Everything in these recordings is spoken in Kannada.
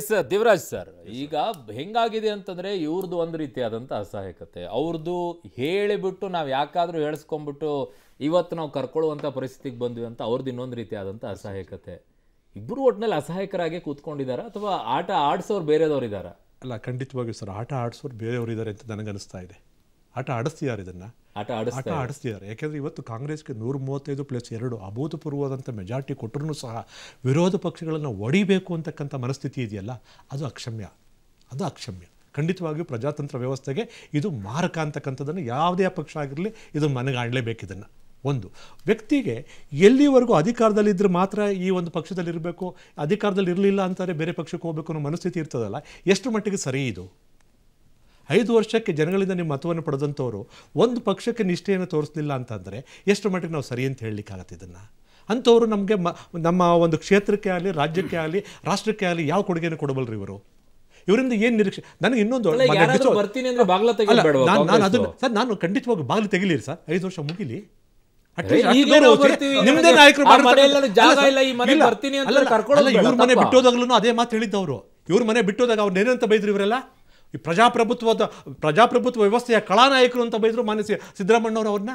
ಎಸ್ ದೇವರಾಜ್ ಸರ್ ಈಗ ಹೆಂಗಾಗಿದೆ ಅಂತಂದ್ರೆ ಇವ್ರದ್ದು ಒಂದು ರೀತಿಯಾದಂಥ ಅಸಹಾಯಕತೆ ಅವ್ರದ್ದು ಹೇಳಿಬಿಟ್ಟು ನಾವು ಯಾಕಾದರೂ ಹೇಳಿಸ್ಕೊಂಡ್ಬಿಟ್ಟು ಇವತ್ತು ನಾವು ಕರ್ಕೊಳ್ಳುವಂಥ ಪರಿಸ್ಥಿತಿಗೆ ಬಂದ್ವಿ ಅಂತ ಅವ್ರದ್ದು ಇನ್ನೊಂದು ರೀತಿಯಾದಂಥ ಅಸಹಾಯಕತೆ ಇಬ್ಬರು ಒಟ್ನಲ್ಲಿ ಅಸಹಾಯಕರಾಗಿ ಕೂತ್ಕೊಂಡಿದ್ದಾರೆ ಅಥವಾ ಆಟ ಆಡಿಸೋರು ಬೇರೆದವ್ರು ಇದ್ದಾರಾ ಅಲ್ಲ ಖಂಡಿತವಾಗಿ ಸರ್ ಆಟ ಆಡಿಸೋರು ಬೇರೆಯವ್ರು ಇದ್ದಾರೆ ಅಂತ ನನಗನ್ನಿಸ್ತಾ ಇದೆ ಆಟ ಆಡಿಸ್ತೀಯಾರು ಇದನ್ನು ಆಟ ಆಡಿಸ್ತಿದ್ದಾರೆ ಯಾಕೆಂದರೆ ಇವತ್ತು ಕಾಂಗ್ರೆಸ್ಗೆ ನೂರ ಮೂವತ್ತೈದು ಪ್ಲಸ್ ಎರಡು ಅಭೂತಪೂರ್ವವಾದಂಥ ಮೆಜಾರಿಟಿ ಕೊಟ್ಟರೂ ಸಹ ವಿರೋಧ ಪಕ್ಷಗಳನ್ನು ಒಡಿಬೇಕು ಅಂತಕ್ಕಂಥ ಮನಸ್ಥಿತಿ ಇದೆಯಲ್ಲ ಅದು ಅಕ್ಷಮ್ಯ ಅದು ಅಕ್ಷಮ್ಯ ಖಂಡಿತವಾಗಿಯೂ ಪ್ರಜಾತಂತ್ರ ವ್ಯವಸ್ಥೆಗೆ ಇದು ಮಾರಕ ಅಂತಕ್ಕಂಥದ್ದನ್ನು ಯಾವುದೇ ಪಕ್ಷ ಆಗಿರಲಿ ಇದು ಮನೆಗಾಣಲೇಬೇಕು ಇದನ್ನು ಒಂದು ವ್ಯಕ್ತಿಗೆ ಎಲ್ಲಿವರೆಗೂ ಅಧಿಕಾರದಲ್ಲಿದ್ದರೆ ಮಾತ್ರ ಈ ಒಂದು ಪಕ್ಷದಲ್ಲಿರಬೇಕು ಅಧಿಕಾರದಲ್ಲಿ ಇರಲಿಲ್ಲ ಅಂತಾರೆ ಬೇರೆ ಪಕ್ಷಕ್ಕೆ ಹೋಗಬೇಕು ಅನ್ನೋ ಮನಸ್ಥಿತಿ ಇರ್ತದಲ್ಲ ಎಷ್ಟು ಮಟ್ಟಿಗೆ ಸರಿ ಇದು ಐದು ವರ್ಷಕ್ಕೆ ಜನಗಳಿಂದ ನಿಮ್ಮ ಮತವನ್ನು ಪಡೆದಂಥವರು ಒಂದು ಪಕ್ಷಕ್ಕೆ ನಿಷ್ಠೆಯನ್ನು ತೋರಿಸಲಿಲ್ಲ ಅಂತಂದರೆ ಎಷ್ಟು ಮಟ್ಟಿಗೆ ನಾವು ಸರಿ ಅಂತ ಹೇಳಲಿಕ್ಕೆ ಇದನ್ನು ಅಂಥವ್ರು ನಮಗೆ ಮ ನಮ್ಮ ಒಂದು ಕ್ಷೇತ್ರಕ್ಕೆ ಆಗಲಿ ರಾಜ್ಯಕ್ಕೆ ಆಗಲಿ ರಾಷ್ಟ್ರಕ್ಕೆ ಆಗಲಿ ಯಾವ ಕೊಡುಗೆಯನ್ನು ಕೊಡಬಲ್ರಿ ಇವರು ಇವರಿಂದ ಏನು ನಿರೀಕ್ಷೆ ನನಗೆ ಇನ್ನೊಂದು ನಾನು ಸರ್ ನಾನು ಖಂಡಿತವಾಗಿ ಬಾಗಿಲು ತೆಗಿಲಿರಿ ಸರ್ ಐದು ವರ್ಷ ಮುಗಿಲಿ ನಿಮ್ಮದೇ ನಾಯಕರು ಇವ್ರ ಮನೆ ಬಿಟ್ಟೋದಾಗ್ಲೂ ಅದೇ ಮಾತು ಹೇಳಿದ್ದವರು ಇವ್ರ ಮನೆ ಬಿಟ್ಟೋದಾಗ ಅವ್ರು ಏನಂತ ಬೈದ್ರಿ ಇವರೆಲ್ಲ ಈ ಪ್ರಜಾಪ್ರಭುತ್ವದ ಪ್ರಜಾಪ್ರಭುತ್ವ ವ್ಯವಸ್ಥೆಯ ಕಳಾನಾಯಕರು ಅಂತ ಬೈದರು ಮಾನಸಿ ಸಿದ್ದರಾಮಣ್ಣವ್ರು ಅವ್ರನ್ನ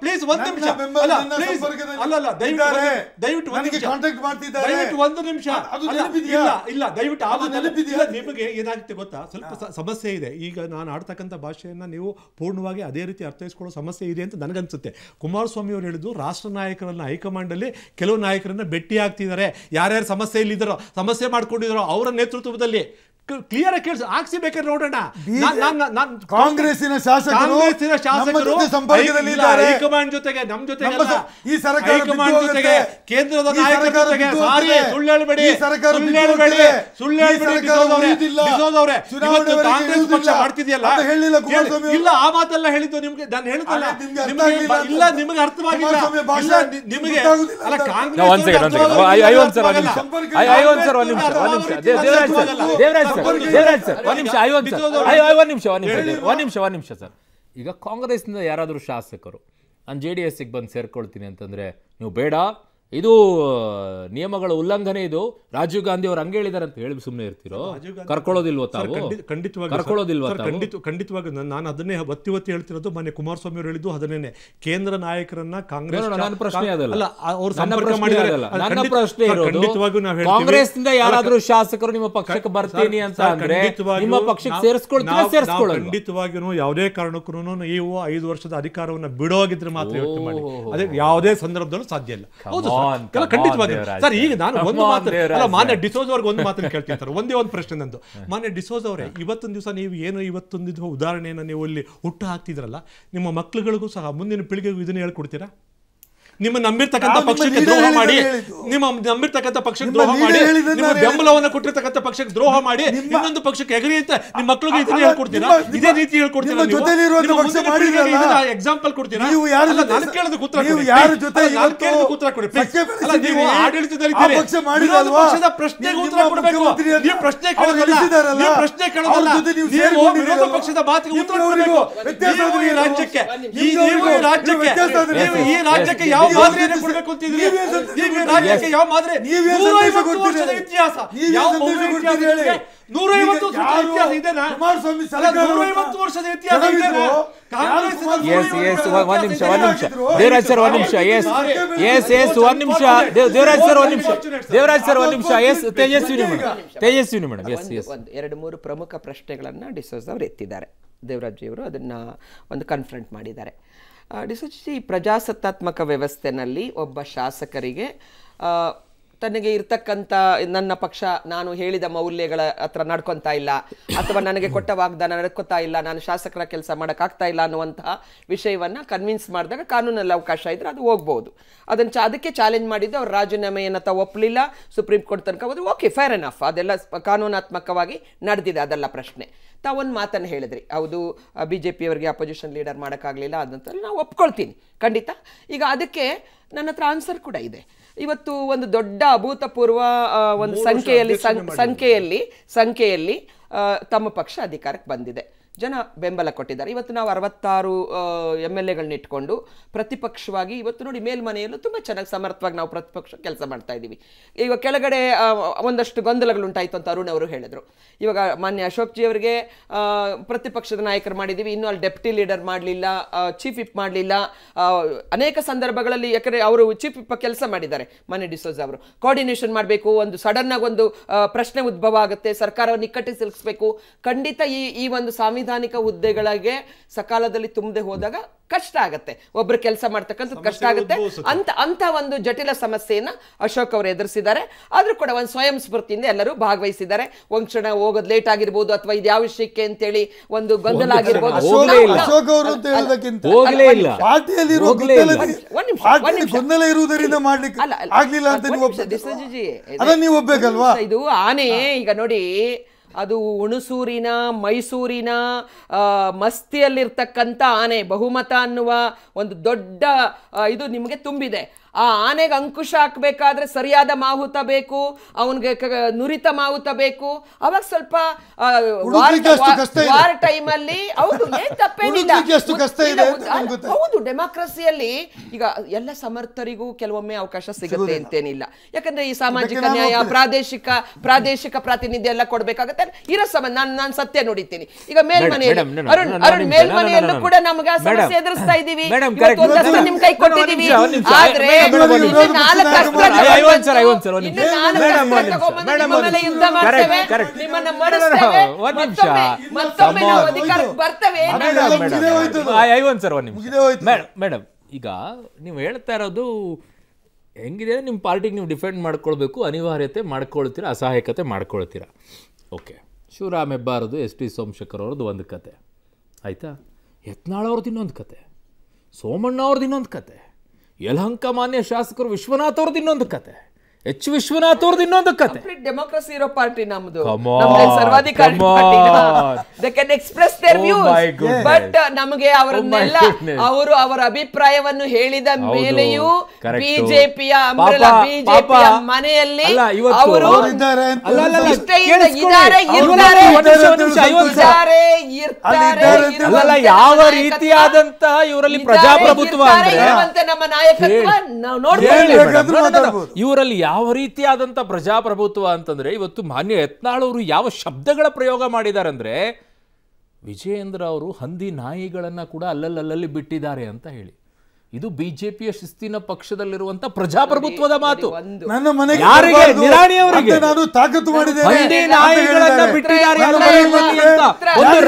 ಪ್ಲೀಸ್ ಒಂದ್ ನಿಮಿಷ ಅಲ್ಲ ಅಲ್ಲ ದಯವಿಟ್ಟು ದಯವಿಟ್ಟು ಒಂದು ನಿಮಿಷ ಕಾಂಟ್ಯಾಕ್ಟ್ ಮಾಡ್ತಿದ್ದಾರೆ ದಯವಿಟ್ಟು ಒಂದು ನಿಮಿಷ ಅದು ನೆನಪಿದೆಯಾ ಇಲ್ಲ ದಯವಿಟ್ಟು ಆಗ ನೆನಪಿದೆಯಾ ನಿಮಗೆ ಏನಾಗುತ್ತೆ ಗೊತ್ತಾ ಸ್ವಲ್ಪ ಸಮಸ್ಯೆ ಇದೆ ಈಗ ನಾನು ಆಡ್ತಕ್ಕಂಥ ಭಾಷೆಯನ್ನ ನೀವು ಪೂರ್ಣವಾಗಿ ಅದೇ ರೀತಿ ಅರ್ಥೈಸ್ಕೊಳ್ಳೋ ಸಮಸ್ಯೆ ಇದೆ ಅಂತ ನನಗನ್ಸುತ್ತೆ ಕುಮಾರಸ್ವಾಮಿ ಅವರು ಹೇಳಿದ್ದು ರಾಷ್ಟ್ರ ನಾಯಕರನ್ನ ಹೈಕಮಾಂಡಲ್ಲಿ ಅಲ್ಲಿ ಕೆಲವು ನಾಯಕರನ್ನ ಭೇಟಿ ಆಗ್ತಿದ್ದಾರೆ ಯಾರ್ಯಾರು ಸಮಸ್ಯೆಯಲ್ಲಿದ್ದಾರೋ ಸಮಸ್ಯೆ ಮಾಡ್ಕೊಂಡಿದ್ದಾರೋ ಅವರ ನೇತೃತ್ವದಲ್ಲಿ ಕ್ಲಿಯರ್ ಆಗಿ ಕೇಳಿಸ್ ಹಾಕ್ಸಿ ಬೇಕಾದ್ರೆ ನೋಡೋಣ ಕಾಂಗ್ರೆಸ್ಸಿನ ಶಾಸಕರು ಶಾಸಕರು ಸಂಪರ್ಕದಲ್ಲಿ ಹೈಕಮಾಂಡ್ ಜೊತೆಗೆ ನಮ್ ಜೊತೆ ಈ ಸರ್ಕಾರ ಹೈಕಮಾಂಡ್ ಜೊತೆಗೆ ಕೇಂದ್ರದ ನಾಯಕರ ಜೊತೆಗೆ ಸಾರಿ ಸುಳ್ಳು ಹೇಳಬೇಡಿ ಸುಳ್ಳು ಹೇಳಬೇಡಿ ಸುಳ್ಳು ಹೇಳಬೇಡಿ ಅವರೇ ಇವತ್ತು ಕಾಂಗ್ರೆಸ್ ಪಕ್ಷ ಮಾಡ್ತಿದೆಯಲ್ಲ ಇಲ್ಲ ಆ ಮಾತೆಲ್ಲ ಹೇಳಿದ್ದು ನಿಮ್ಗೆ ನಾನು ಹೇಳ್ತಲ್ಲ ಇಲ್ಲ ನಿಮಗೆ ಅರ್ಥವಾಗಿಲ್ಲ ಇಲ್ಲ ನಿಮಗೆ ಅಲ್ಲ ಕಾಂಗ್ರೆಸ್ ಸರ್ ಸರ್ ನಿಮಿಷ ನಿಮಿಷ ದೇವರಾಜ್ ಸರ್ ನಿಮಿಷ ಒಂದು ನಿಮಿಷ ಸರ್ ಈಗ ಕಾಂಗ್ರೆಸ್ನಿಂದ ಯಾರಾದರೂ ಶಾಸಕರು ನಾನು ಜೆ ಡಿ ಎಸ್ಗೆ ಬಂದು ಸೇರ್ಕೊಳ್ತೀನಿ ಅಂತಂದ್ರೆ ನೀವು ಬೇಡ ಇದು ನಿಯಮಗಳ ಉಲ್ಲಂಘನೆ ಇದು ರಾಜೀವ್ ಗಾಂಧಿ ಅವ್ರು ಹಂಗೆ ಹೇಳಿದಾರೆ ಅಂತ ಹೇಳಿ ಸುಮ್ಮನೆ ಇರ್ತಿರೋ ಕರ್ಕೊಳ್ಳೋದಿಲ್ವ ತಾವು ಖಂಡಿತವಾಗಿಲ್ವ ಖಂಡಿತ ಖಂಡಿತವಾಗಿ ನಾನು ಅದನ್ನೇ ಒತ್ತಿ ಒತ್ತಿ ಹೇಳ್ತಿರೋದು ಮನೆ ಕುಮಾರಸ್ವಾಮಿ ಅವರು ಹೇಳಿದ್ದು ಅದನ್ನೇ ಕೇಂದ್ರ ನಾಯಕರನ್ನ ಕಾಂಗ್ರೆಸ್ ನನ್ನ ಪ್ರಶ್ನೆ ಅದಲ್ಲ ಅವ್ರು ಸಂಪರ್ಕ ಮಾಡಿದಾರಲ್ಲ ನನ್ನ ಪ್ರಶ್ನೆ ಖಂಡಿತವಾಗಿ ನಾವು ಕಾಂಗ್ರೆಸ್ ನಿಂದ ಯಾರಾದರೂ ಶಾಸಕರು ನಿಮ್ಮ ಪಕ್ಷಕ್ಕೆ ಬರ್ತೀನಿ ಅಂತ ಅಂದ್ರೆ ನಿಮ್ಮ ಪಕ್ಷಕ್ಕೆ ಸೇರಿಸ್ಕೊಳ್ತೀರಾ ಸೇರಿಸ್ಕೊಳ್ಳೋದು ಖಂಡಿತವಾಗಿಯೂ ಯಾವುದೇ ಕಾರಣಕ್ಕೂ ನೀವು ಐದು ವರ್ಷದ ಅಧಿಕಾರವನ್ನು ಬಿಡೋಗಿದ್ರೆ ಮಾತ್ರ ಮಾಡಿ ಅದೇ ಯಾವುದೇ ಸಂದರ್ಭದಲ್ಲೂ ಸಾಧ್ಯ ಇಲ್ಲ ಹೌದು ಖಂಡಿತವಾಗಿ ಸರ್ ಈಗ ನಾನು ಒಂದು ಮಾತು ಅಲ್ಲ ಮಾನ್ಯ ಡಿಸೋಜ್ ಅವ್ರಿಗೆ ಒಂದು ಮಾತನ್ನು ಕೇಳ್ತೀನಿ ಸರ್ ಒಂದೇ ಒಂದು ಪ್ರಶ್ನೆ ನಂದು ಮಾನ್ಯ ಡಿಸೋಜ್ ಅವರೇ ಇವತ್ತೊಂದು ದಿವಸ ನೀವು ಏನು ಇವತ್ತೊಂದು ಉದಾಹರಣೆಯನ್ನು ನೀವು ಅಲ್ಲಿ ಹುಟ್ಟು ಹಾಕ್ತಿದ್ರಲ್ಲ ನಿಮ್ಮ ಮಕ್ಕಳುಗಳಿಗೂ ಸಹ ಮುಂದಿನ ಪೀಳಿಗೆಗೂ ಇದನ್ನು ಹೇಳ್ಕೊಡ್ತೀರಾ ನಿಮ್ಮ ನಂಬಿರ್ತಕ್ಕಂಥ ಪಕ್ಷಕ್ಕೆ ದ್ರೋಹ ಮಾಡಿ ನಿಮ್ಮ ನಂಬಿರ್ತಕ್ಕಂಥ ಪಕ್ಷಕ್ಕೆ ದ್ರೋಹ ಮಾಡಿ ನಿಮ್ಮ ಬೆಂಬಲವನ್ನು ಕೊಟ್ಟಿರ್ತಕ್ಕಂಥ ಪಕ್ಷಕ್ಕೆ ದ್ರೋಹ ಮಾಡಿ ಇನ್ನೊಂದು ಪಕ್ಷಕ್ಕೆ ಎಗರಿ ಅಂತ ನಿಮ್ಮ ಮಕ್ಕಳಿಗೆ ಇದನ್ನ ಹೇಳ್ಕೊಡ್ತೀರಾ ಇದೇ ರೀತಿ ಹೇಳ್ಕೊಡ್ತೀರಾ ಎಕ್ಸಾಂಪಲ್ ಕೊಡ್ತೀರಾ ಉತ್ತರ ಕೊಡಿ ಉತ್ತರ ಕೊಡಿ ನೀವು ಪ್ರಶ್ನೆಗೆ ಉತ್ತರ ಪ್ರಶ್ನೆ ಪ್ರಶ್ನೆ ನೀವು ಪಕ್ಷದ ರಾಜ್ಯಕ್ಕೆ ಈ ರಾಜ್ಯಕ್ಕೆ ಈ ರಾಜ್ಯಕ್ಕೆ ಯಾವ ದೇವರಾಜ್ ಸರ್ ಒಂದ್ ನಿಮಿಷ ಎಸ್ ಎಸ್ ಎಸ್ ನಿಮಿಷ ದೇವರಾಜ್ ಸರ್ ಒಂದ್ ನಿಮಿಷ ದೇವರಾಜ್ ಸರ್ ಒಂದ್ ನಿಮಿಷ yes Tejaswini madam Tejaswini madam yes yes ಎರಡು ಮೂರು ಪ್ರಮುಖ ಪ್ರಶ್ನೆಗಳನ್ನ ಡಿಸೋಸ್ ಅವರು ಎತ್ತಿದ್ದಾರೆ ದೇವರಾಜ್ ಅವರು ಅದನ್ನ ಒಂದು ಕನ್ಫ್ರಂಟ್ ಮಾಡಿದ್ದಾರೆ ಡಿಸಿ ಪ್ರಜಾಸತ್ತಾತ್ಮಕ ವ್ಯವಸ್ಥೆನಲ್ಲಿ ಒಬ್ಬ ಶಾಸಕರಿಗೆ ತನಗೆ ಇರ್ತಕ್ಕಂಥ ನನ್ನ ಪಕ್ಷ ನಾನು ಹೇಳಿದ ಮೌಲ್ಯಗಳ ಹತ್ರ ನಡ್ಕೊತಾ ಇಲ್ಲ ಅಥವಾ ನನಗೆ ಕೊಟ್ಟ ವಾಗ್ದಾನ ನಡ್ಕೊತಾ ಇಲ್ಲ ನಾನು ಶಾಸಕರ ಕೆಲಸ ಮಾಡೋಕ್ಕಾಗ್ತಾ ಇಲ್ಲ ಅನ್ನುವಂತಹ ವಿಷಯವನ್ನು ಕನ್ವಿನ್ಸ್ ಮಾಡಿದಾಗ ಕಾನೂನಲ್ಲಿ ಅವಕಾಶ ಇದ್ದರೆ ಅದು ಹೋಗ್ಬೋದು ಅದನ್ನು ಚ ಅದಕ್ಕೆ ಚಾಲೆಂಜ್ ಮಾಡಿದ್ದು ಅವ್ರ ರಾಜೀನಾಮೆಯನ್ನು ತಾವು ಒಪ್ಪಲಿಲ್ಲ ಸುಪ್ರೀಂ ಕೋರ್ಟ್ ತನಕ ಹೋದ್ರೆ ಓಕೆ ಫೇರ್ ಆಫ್ ಅದೆಲ್ಲ ಕಾನೂನಾತ್ಮಕವಾಗಿ ನಡೆದಿದೆ ಅದೆಲ್ಲ ಪ್ರಶ್ನೆ ತಾವೊಂದು ಮಾತನ್ನು ಹೇಳಿದ್ರಿ ಹೌದು ಬಿ ಜೆ ಪಿಯವರಿಗೆ ಅಪೋಸಿಷನ್ ಲೀಡರ್ ಮಾಡೋಕ್ಕಾಗಲಿಲ್ಲ ಅದಂತ ನಾವು ಒಪ್ಕೊಳ್ತೀನಿ ಖಂಡಿತ ಈಗ ಅದಕ್ಕೆ ನನ್ನ ಹತ್ರ ಆನ್ಸರ್ ಕೂಡ ಇದೆ ಇವತ್ತು ಒಂದು ದೊಡ್ಡ ಅಭೂತಪೂರ್ವ ಒಂದು ಸಂಖ್ಯೆಯಲ್ಲಿ ಸಂಖ್ಯೆಯಲ್ಲಿ ಸಂಖ್ಯೆಯಲ್ಲಿ ತಮ್ಮ ಪಕ್ಷ ಅಧಿಕಾರಕ್ಕೆ ಬಂದಿದೆ ಜನ ಬೆಂಬಲ ಕೊಟ್ಟಿದ್ದಾರೆ ಇವತ್ತು ನಾವು ಅರವತ್ತಾರು ಎಮ್ ಎಲ್ ಎಗಳನ್ನ ಇಟ್ಕೊಂಡು ಪ್ರತಿಪಕ್ಷವಾಗಿ ಇವತ್ತು ನೋಡಿ ಮೇಲ್ಮನೆಯಲ್ಲೂ ತುಂಬ ಚೆನ್ನಾಗಿ ಸಮರ್ಥವಾಗಿ ನಾವು ಪ್ರತಿಪಕ್ಷ ಕೆಲಸ ಮಾಡ್ತಾ ಇದ್ದೀವಿ ಇವಾಗ ಕೆಳಗಡೆ ಒಂದಷ್ಟು ಗೊಂದಲಗಳುಂಟಾಯಿತು ಅಂತ ಅರುಣ್ ಅವರು ಹೇಳಿದರು ಇವಾಗ ಮಾನ್ಯ ಜಿ ಅವರಿಗೆ ಪ್ರತಿಪಕ್ಷದ ನಾಯಕರು ಮಾಡಿದ್ದೀವಿ ಇನ್ನೂ ಅಲ್ಲಿ ಡೆಪ್ಟಿ ಲೀಡರ್ ಮಾಡಲಿಲ್ಲ ಚೀಫ್ ವಿಪ್ ಮಾಡಲಿಲ್ಲ ಅನೇಕ ಸಂದರ್ಭಗಳಲ್ಲಿ ಯಾಕೆಂದರೆ ಅವರು ಚೀಫ್ ವಿಪ್ ಕೆಲಸ ಮಾಡಿದ್ದಾರೆ ಮಾನ್ಯ ಡಿಸೋಜ ಅವರು ಕೋಆರ್ಡಿನೇಷನ್ ಮಾಡಬೇಕು ಒಂದು ಸಡನ್ನಾಗಿ ಒಂದು ಪ್ರಶ್ನೆ ಉದ್ಭವ ಆಗುತ್ತೆ ಸರ್ಕಾರವನ್ನು ಇಕ್ಕಟ್ಟಿಸಿಲ್ಸ್ಬೇಕು ಖಂಡಿತ ಈ ಈ ಒಂದು ಸಾಮಿ ಸಾಂವಿಧಾನಿಕ ಹುದ್ದೆಗಳಿಗೆ ಸಕಾಲದಲ್ಲಿ ತುಂಬದೆ ಹೋದಾಗ ಕಷ್ಟ ಆಗತ್ತೆ ಒಬ್ರು ಕೆಲಸ ಮಾಡ್ತಕ್ಕಂಥದ್ದು ಕಷ್ಟ ಆಗುತ್ತೆ ಅಂತ ಅಂತ ಒಂದು ಜಟಿಲ ಸಮಸ್ಯೆಯನ್ನ ಅಶೋಕ್ ಅವರು ಎದುರಿಸಿದ್ದಾರೆ ಆದ್ರೂ ಕೂಡ ಒಂದು ಸ್ವಯಂ ಸ್ಫೂರ್ತಿಯಿಂದ ಎಲ್ಲರೂ ಭಾಗವಹಿಸಿದ್ದಾರೆ ಒಂದ್ ಕ್ಷಣ ಹೋಗೋದು ಲೇಟ್ ಆಗಿರ್ಬೋದು ಅಥವಾ ಇದು ಯಾವ ವಿಷಯಕ್ಕೆ ಅಂತೇಳಿ ಒಂದು ಗೊಂದಲ ಆಗಿರ್ಬೋದು ಇದು ಆನೆ ಈಗ ನೋಡಿ ಅದು ಹುಣಸೂರಿನ ಮೈಸೂರಿನ ಮಸ್ತಿಯಲ್ಲಿರ್ತಕ್ಕಂಥ ಆನೆ ಬಹುಮತ ಅನ್ನುವ ಒಂದು ದೊಡ್ಡ ಇದು ನಿಮಗೆ ತುಂಬಿದೆ ಆ ಆನೆಗೆ ಅಂಕುಶ ಹಾಕಬೇಕಾದ್ರೆ ಸರಿಯಾದ ಮಾಹುತ ಬೇಕು ಅವನಿಗೆ ನುರಿತ ಮಾಹುತ ಬೇಕು ಅವಾಗ ಸ್ವಲ್ಪ ವಾರ್ ಹೌದು ಹೌದು ಡೆಮಾಕ್ರಸಿಯಲ್ಲಿ ಈಗ ಎಲ್ಲ ಸಮರ್ಥರಿಗೂ ಕೆಲವೊಮ್ಮೆ ಅವಕಾಶ ಸಿಗುತ್ತೆ ಅಂತೇನಿಲ್ಲ ಯಾಕಂದ್ರೆ ಈ ಸಾಮಾಜಿಕ ನ್ಯಾಯ ಪ್ರಾದೇಶಿಕ ಪ್ರಾದೇಶಿಕ ಪ್ರಾತಿನಿಧ್ಯ ಎಲ್ಲ ಕೊಡ್ಬೇಕಾಗತ್ತೆ ಇರೋ ಸಮ ನಾನು ನಾನು ಸತ್ಯ ನುಡಿತೀನಿ ಈಗ ಮೇಲ್ಮನೆಯಲ್ಲಿ ಅರುಣ್ ಅರುಣ್ ಮೇಲ್ಮನೆಯಲ್ಲೂ ಕೂಡ ನಮ್ಗೆ ಸಮಸ್ಯೆ ಎದುರಿಸ್ತಾ ಇದೀವಿ ಕೈ ಕೊಟ್ಟಿದೀವಿ ಆದ್ರೆ ಮೇಡಮ್ ಈಗ ನೀವು ಹೇಳ್ತಾ ಇರೋದು ಹೆಂಗಿದೆ ನಿಮ್ಮ ಪಾರ್ಟಿಗೆ ನೀವು ಡಿಫೆಂಡ್ ಮಾಡ್ಕೊಳ್ಬೇಕು ಅನಿವಾರ್ಯತೆ ಮಾಡ್ಕೊಳ್ತೀರಾ ಅಸಹಾಯಕತೆ ಮಾಡ್ಕೊಳ್ತೀರಾ ಓಕೆ ಶಿವರಾಮ್ ಹೆಬ್ಬಾರದು ಎಸ್ ಟಿ ಸೋಮಶೇಖರ್ ಅವ್ರದ್ದು ಒಂದು ಕತೆ ಆಯಿತಾ ಯತ್ನಾಳ್ ಅವ್ರದ್ದು ಇನ್ನೊಂದು ಕತೆ ಸೋಮಣ್ಣ ಅವ್ರದ್ದು ಇನ್ನೊಂದು ಕತೆ ಯಲಹಂಕ ಮಾನ್ಯ ಶಾಸಕರು ವಿಶ್ವನಾಥ್ ಅವ್ರದ್ದು ಇನ್ನೊಂದು ಕತೆ ಎಚ್ ವಿಶ್ವನಾಥ್ ಅವ್ರದ್ದು ಇನ್ನೊಂದು ಕತೆ ಡೆಮೋಕ್ರಸಿ ಇರೋ ಪಾರ್ಟಿ ನಮ್ದು they can express their views but ನಮಗೆ ಅವರನ್ನೆಲ್ಲ oh ಅವರು ಅವರ ಅಭಿಪ್ರಾಯವನ್ನು ಹೇಳಿದ ಮೇಲೆಯೂ ಬಿಜೆಪಿಯ ಬಿಜೆಪಿ ಮನೆಯಲ್ಲಿ ಅವರು ಯಾವ ರೀತಿಯಾದಂತಹ ಇವರಲ್ಲಿ ಪ್ರಜಾಪ್ರಭುತ್ವ ಅಂದ್ರೆ ನಮ್ಮ ನಾಯಕತ್ವ ನೋಡ್ತೀವಿ ಇವರಲ್ಲಿ ಯಾವ ಯಾವ ರೀತಿಯಾದಂಥ ಪ್ರಜಾಪ್ರಭುತ್ವ ಅಂತಂದರೆ ಇವತ್ತು ಮಾನ್ಯ ಯತ್ನಾಳವರು ಯಾವ ಶಬ್ದಗಳ ಪ್ರಯೋಗ ಮಾಡಿದ್ದಾರೆ ಅಂದರೆ ವಿಜಯೇಂದ್ರ ಅವರು ಹಂದಿ ನಾಯಿಗಳನ್ನು ಕೂಡ ಅಲ್ಲಲ್ಲಲ್ಲಿ ಬಿಟ್ಟಿದ್ದಾರೆ ಅಂತ ಹೇಳಿ ಇದು ಬಿಜೆಪಿಯ ಶಿಸ್ತಿನ ಪಕ್ಷದಲ್ಲಿರುವಂತ ಪ್ರಜಾಪ್ರಭುತ್ವದ ಮಾತು ನನ್ನ ಮನೆಗೆ ನಾನು ತಾಕತ್ತು ಮಾಡಿದ್ದೇನೆ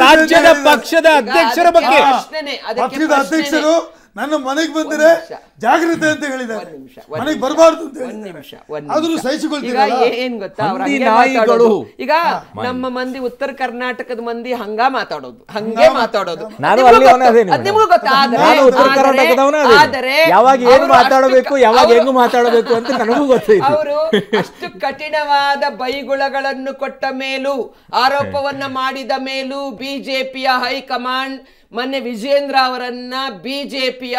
ರಾಜ್ಯದ ಪಕ್ಷದ ಅಧ್ಯಕ್ಷರ ಬಗ್ಗೆ ಅಧ್ಯಕ್ಷರು ನನ್ನ ಮನೆಗೆ ಬಂದರೆ ಜಾಗ್ರತೆ ಅಂತ ಹೇಳಿದ್ದಾರೆ ಈಗ ಏನ್ ಗೊತ್ತಾ ಈಗ ನಮ್ಮ ಮಂದಿ ಉತ್ತರ ಕರ್ನಾಟಕದ ಮಂದಿ ಹಂಗ ಮಾತಾಡೋದು ಹಂಗೆ ಮಾತಾಡೋದು ಆದರೆ- ಯಾವಾಗ ಏನು ಮಾತಾಡಬೇಕು ಯಾವಾಗ ಮಾತಾಡಬೇಕು ಅಂತ ನನಗೂ ಅವರು ಅಷ್ಟು ಕಠಿಣವಾದ ಬೈಗುಳಗಳನ್ನು ಕೊಟ್ಟ ಮೇಲೂ ಆರೋಪವನ್ನ ಮಾಡಿದ ಮೇಲೂ ಬಿಜೆಪಿಯ ಹೈಕಮಾಂಡ್ ಮೊನ್ನೆ ವಿಜೇಂದ್ರ ಅವರನ್ನ ಬಿಜೆಪಿಯ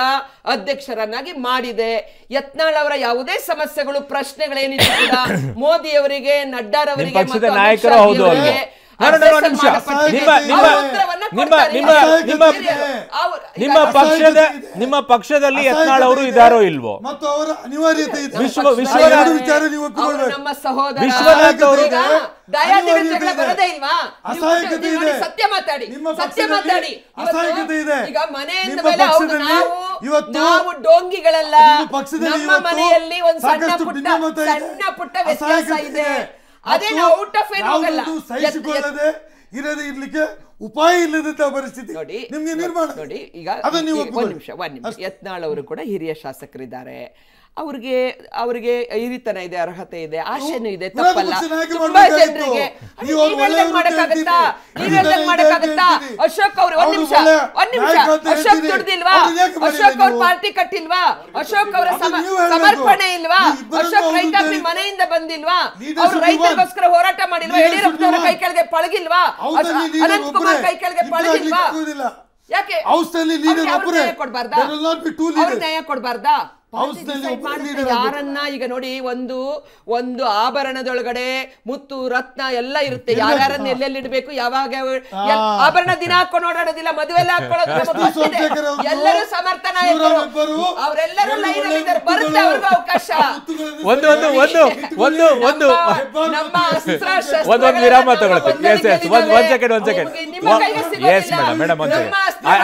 ಅಧ್ಯಕ್ಷರನ್ನಾಗಿ ಮಾಡಿದೆ ಯತ್ನಾಳ್ ಅವರ ಯಾವುದೇ ಸಮಸ್ಯೆಗಳು ಪ್ರಶ್ನೆಗಳೇನಿದೆ ಅವರಿಗೆ ನಡ್ಡಾರವರಿಗೆ ನಿಮ್ಮ ಪಕ್ಷದ ನಿಮ್ಮ ಪಕ್ಷದಲ್ಲಿ ಯತ್ನಾಳ್ ಇದಾರೋ ಇಲ್ವೋ ಮತ್ತು ಅವರ ವಿಶ್ವ ವಿಚಾರ ಸತ್ಯ ಸಣ್ಣ ಪುಟ್ಟ ಇದೆ ಇರದೇ ಇರ್ಲಿಕ್ಕೆ ಉಪಾಯ ಇಲ್ಲದಂತ ಪರಿಸ್ಥಿತಿ ನೋಡಿ ನಿಮ್ಗೆ ನಿರ್ಮಾಣ ನೋಡಿ ಈಗ ಒಂದ್ ನಿಮಿಷ ಒಂದ್ ನಿಮಿಷ ಯತ್ನಾಳ್ ಅವರು ಕೂಡ ಹಿರಿಯ ಶಾಸಕರಿದ್ದಾರೆ ಅವ್ರಿಗೆ ಅವ್ರಿಗೆ ಹಿರಿತನ ಇದೆ ಅರ್ಹತೆ ಇದೆ ಆಶೆನೂ ಇದೆ ತಪ್ಪಲ್ಲ ತುಂಬಾ ಜನರಿಗೆ ಮಾಡಕ್ಕಾಗತ್ತಾ ನೀವೆಲ್ಲ ಮಾಡಕ್ಕಾಗತ್ತಾ ಅಶೋಕ್ ಅವ್ರು ಒಂದ್ ನಿಮಿಷ ಒಂದ್ ನಿಮಿಷ ಅಶೋಕ್ ದುಡ್ದಿಲ್ವಾ ಅಶೋಕ್ ಅವ್ರ ಪಾರ್ಟಿ ಕಟ್ಟಿಲ್ವಾ ಅಶೋಕ್ ಅವರ ಸಮರ್ಪಣೆ ಇಲ್ವಾ ಅಶೋಕ್ ರೈತ ಮನೆಯಿಂದ ಬಂದಿಲ್ವಾ ಅವ್ರು ರೈತರಿಗೋಸ್ಕರ ಹೋರಾಟ ಮಾಡಿಲ್ವಾ ಅವರ ಕೈ ಕೆಳಗೆ ಪಳಗಿಲ್ವಾ ಅನಂತ್ ಕುಮಾರ್ ಕೈ ಕೆಳಗೆ ಪಳಗಿಲ್ವಾ ಯಾಕೆ ಕೊಡ್ಬಾರ್ದಾ ನ್ಯಾಯ ಕೊಡ್ಬಾರ್ದಾ ಯಾರನ್ನ ಈಗ ನೋಡಿ ಒಂದು ಒಂದು ಆಭರಣದೊಳಗಡೆ ಮುತ್ತು ರತ್ನ ಎಲ್ಲ ಇರುತ್ತೆ ಯಾರನ್ನ ಎಲ್ಲೆಲ್ಲಿ ಇಡಬೇಕು ಯಾವಾಗ ಆಭರಣ ದಿನ ಹಾಕೊಂಡು ಓಡಾಡೋದಿಲ್ಲ ಮದುವೆ ಎಲ್ಲರೂ ಸಮರ್ಥನ ಅವರೆಲ್ಲರೂ ಅವಕಾಶ ಒಂದು ಒಂದು ಒಂದು ಒಂದು ಒಂದು ನಮ್ಮ ಒಂದು ವಿರಾಮ ಒಂದು ಸೆಕೆಂಡ್ ಒಂದು ಸೆಕೆಂಡ್ ಎಸ್ ಮೇಡಮ್ ಮೇಡಮ್ ಒಂದು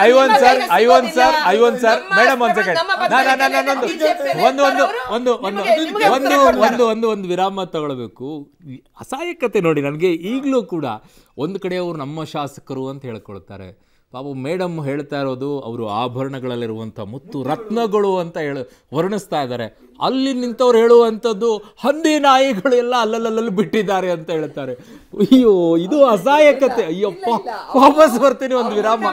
I sir I sir I sir madam ಒಂದು ಸೆಕೆಂಡ್ ಒಂದು ಒಂದು ಒಂದು ಒಂದು ಒಂದು ಒಂದು ಒಂದು ವಿರಾಮ ತಗೊಳ್ಬೇಕು ಅಸಹಾಯಕತೆ ನೋಡಿ ನನಗೆ ಈಗಲೂ ಕೂಡ ಒಂದು ಕಡೆ ಅವರು ನಮ್ಮ ಶಾಸಕರು ಅಂತ ಹೇಳ್ಕೊಳ್ತಾರೆ ಪಾಪ ಮೇಡಮ್ ಹೇಳ್ತಾ ಇರೋದು ಅವರು ಆಭರಣಗಳಲ್ಲಿರುವಂಥ ಮುತ್ತು ರತ್ನಗಳು ಅಂತ ಹೇಳ ವರ್ಣಿಸ್ತಾ ಇದ್ದಾರೆ ಅಲ್ಲಿ ನಿಂತವ್ರು ಹೇಳುವಂಥದ್ದು ಹಂದಿ ಎಲ್ಲ ಅಲ್ಲಲ್ಲಲ್ಲಿ ಬಿಟ್ಟಿದ್ದಾರೆ ಅಂತ ಹೇಳ್ತಾರೆ ಅಯ್ಯೋ ಇದು ಅಸಹಾಯಕತೆ ಅಯ್ಯಪ್ಪ ವಾಪಸ್ ಬರ್ತೀನಿ ಒಂದು ವಿರಾಮ